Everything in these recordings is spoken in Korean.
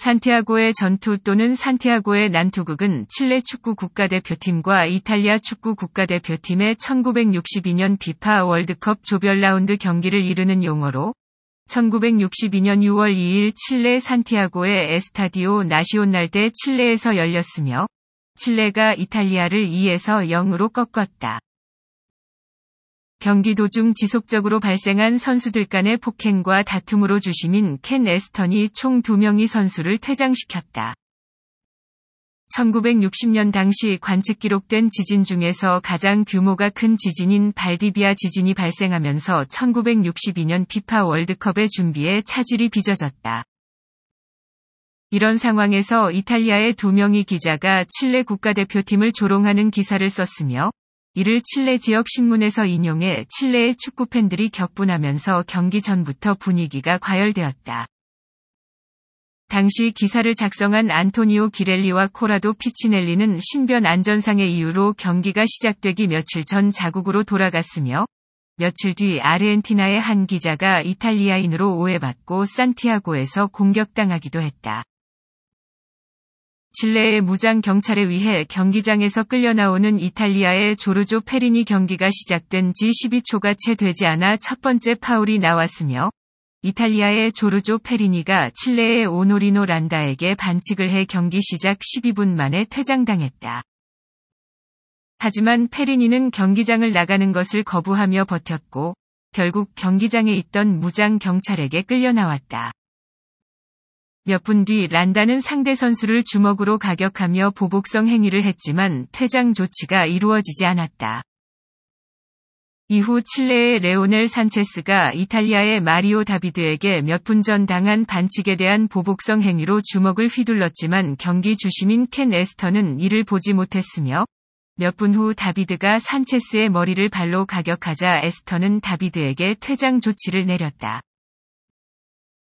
산티아고의 전투 또는 산티아고의 난투극은 칠레 축구 국가대표팀과 이탈리아 축구 국가대표팀의 1962년 비파 월드컵 조별 라운드 경기를 이루는 용어로 1962년 6월 2일 칠레 산티아고의 에스타디오 나시온날 대 칠레에서 열렸으며 칠레가 이탈리아를 2에서 0으로 꺾었다. 경기 도중 지속적으로 발생한 선수들 간의 폭행과 다툼으로 주심인 켄 에스턴이 총 2명의 선수를 퇴장시켰다. 1960년 당시 관측 기록된 지진 중에서 가장 규모가 큰 지진인 발디비아 지진이 발생하면서 1962년 피파 월드컵의 준비에 차질이 빚어졌다. 이런 상황에서 이탈리아의 두 명의 기자가 칠레 국가대표팀을 조롱하는 기사를 썼으며 이를 칠레 지역 신문에서 인용해 칠레의 축구 팬들이 격분하면서 경기 전부터 분위기가 과열되었다. 당시 기사를 작성한 안토니오 기렐리와 코라도 피치넬리는 신변 안전상의 이유로 경기가 시작되기 며칠 전 자국으로 돌아갔으며 며칠 뒤 아르헨티나의 한 기자가 이탈리아인으로 오해받고 산티아고에서 공격당하기도 했다. 칠레의 무장 경찰에 의해 경기장에서 끌려나오는 이탈리아의 조르조 페리니 경기가 시작된 지 12초가 채 되지 않아 첫 번째 파울이 나왔으며 이탈리아의 조르조 페리니가 칠레의 오노리노 란다에게 반칙을 해 경기 시작 12분 만에 퇴장당했다. 하지만 페리니는 경기장을 나가는 것을 거부하며 버텼고 결국 경기장에 있던 무장 경찰에게 끌려나왔다. 몇분뒤 란다는 상대 선수를 주먹으로 가격하며 보복성 행위를 했지만 퇴장 조치가 이루어지지 않았다. 이후 칠레의 레오넬 산체스가 이탈리아의 마리오 다비드에게 몇 분 전 당한 반칙에 대한 보복성 행위로 주먹을 휘둘렀지만 경기 주심인 켄 에스터는 이를 보지 못했으며 몇 분 후 다비드가 산체스의 머리를 발로 가격하자 에스터는 다비드에게 퇴장 조치를 내렸다.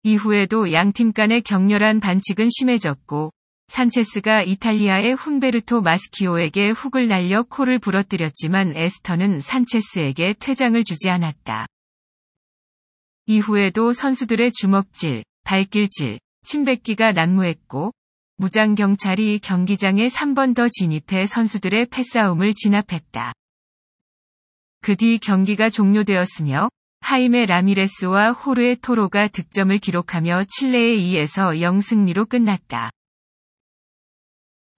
이후에도 양팀 간의 격렬한 반칙은 심해졌고 산체스가 이탈리아의 훈베르토 마스키오에게 훅을 날려 코를 부러뜨렸지만 에스터는 산체스에게 퇴장을 주지 않았다. 이후에도 선수들의 주먹질, 발길질, 침뱉기가 난무했고 무장 경찰이 경기장에 3번 더 진입해 선수들의 패싸움을 진압했다. 그 뒤 경기가 종료되었으며 하임의 라미레스와 호르의 토로가 득점을 기록하며 칠레의 2에서 0 승리로 끝났다.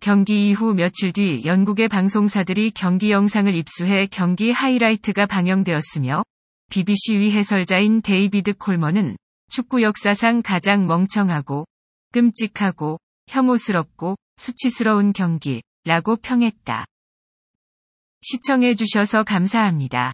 경기 이후 며칠 뒤 영국의 방송사들이 경기 영상을 입수해 경기 하이라이트가 방영되었으며 BBC 위 해설자인 데이비드 콜먼은 축구 역사상 가장 멍청하고 끔찍하고 혐오스럽고 수치스러운 경기라고 평했다. 시청해주셔서 감사합니다.